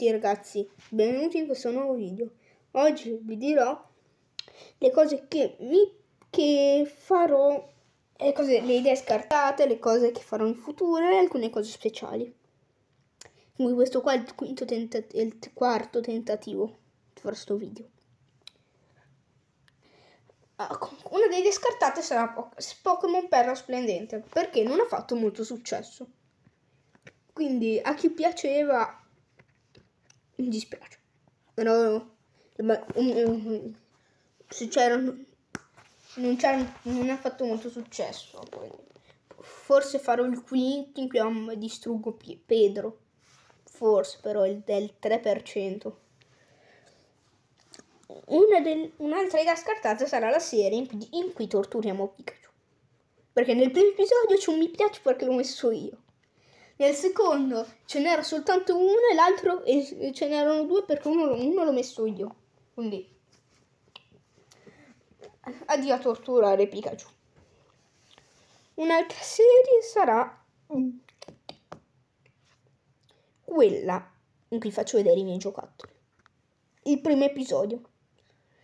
tutti ragazzi, benvenuti in questo nuovo video. Oggi vi dirò le cose che, mi, che farò, le, cose, le idee scartate, le cose che farò in futuro e alcune cose speciali. Quindi questo qua è il, quinto tentativo, il quarto tentativo per questo video. Ah, una delle idee scartate sarà Pokémon Perla Splendente, perché non ha fatto molto successo. Quindi a chi piaceva mi dispiace. Però se c'erano non, c'era, non ha fatto molto successo. Poi. Forse farò il quinto in cui distruggo Pedro. Forse però il del 3%. un'altra idea scartata sarà la serie in, in cui torturiamo Pikachu. Perché nel primo episodio c'è un mi piace perché l'ho messo io. Nel secondo ce n'era soltanto uno e l'altro ce n'erano due perché uno, uno l'ho messo io. Quindi, addio a torturare Pikachu. Un'altra serie sarà mm, quella in cui faccio vedere i miei giocattoli. Il primo episodio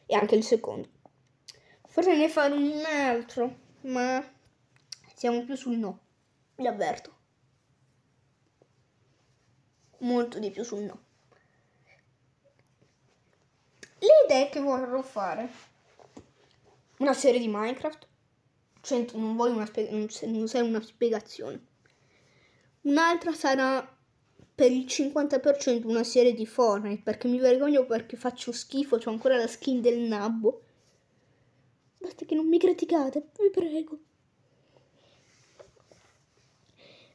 e anche il secondo. Forse ne farò un altro, ma siamo più sul no, vi avverto molto di più sul no. Le idee che vorrò fare. Una serie di Minecraft. Cento, cioè, non voglio una, non, non serve una spiegazione. Un'altra sarà per il 50% una serie di Fortnite perché mi vergogno perché faccio schifo, ho ancora la skin del nabbo. Basta che non mi criticate, vi prego.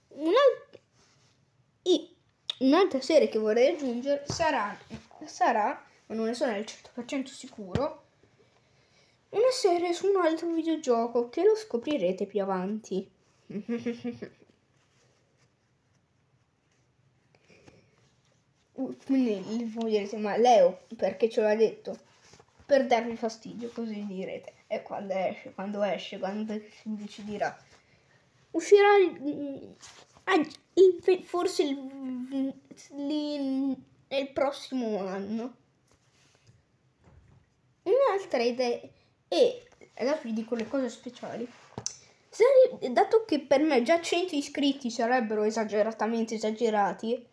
Una... Un'altra serie che vorrei aggiungere sarà, sarà, ma non ne sono al 100% sicuro, una serie su un altro videogioco che lo scoprirete più avanti. Uh, quindi voi direte, ma Leo perché ce l'ha detto? Per darvi fastidio, così direte. E quando esce, quando esce, quando si dirà. Uscirà il Ah, forse il, il, il prossimo anno. Un'altra idea e adesso vi dico le cose speciali. Se, dato che per me già 100 iscritti sarebbero esageratamente esagerati,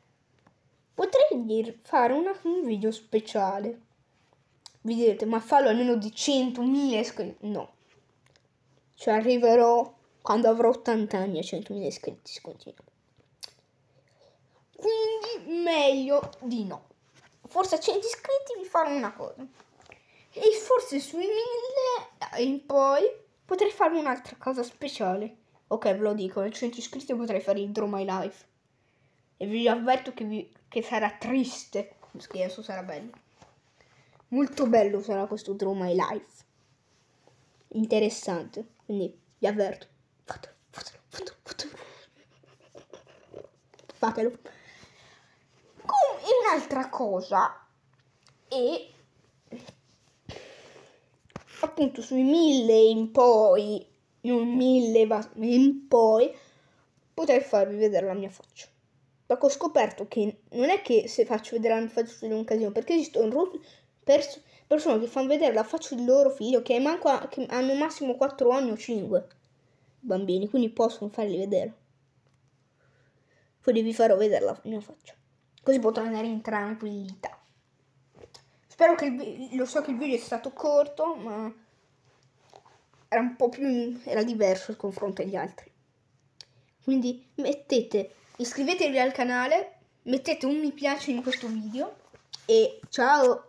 potrei dir, fare una, un video speciale. Vi direte, ma fallo almeno di 100.000 iscritti? No. Ci arriverò quando avrò 80 anni e 100.000 iscritti scontinuo. Quindi meglio di no. Forse a 100 iscritti vi farò una cosa. E forse sui 1000 eh, in poi potrei farmi un'altra cosa speciale. Ok, ve lo dico, a 100 iscritti potrei fare il Draw My Life. E vi avverto che, vi, che sarà triste. Perché adesso sarà bello. Molto bello sarà questo Draw My Life. Interessante. Quindi vi avverto. fatelo. Com un'altra cosa è appunto sui mille in poi, un mille in poi, potrei farvi vedere la mia faccia. Perché ho scoperto che non è che se faccio vedere la mia faccia è un casino, perché esistono pers persone che fanno vedere la faccia del loro figlio che, manco che hanno massimo 4 anni o 5 bambini, quindi possono farli vedere. Quindi vi farò vedere la mia faccia. Così potrò andare in tranquillità. Spero che il, lo so che il video è stato corto, ma era un po' più era diverso il confronto agli altri. Quindi mettete, iscrivetevi al canale, mettete un mi piace in questo video e ciao!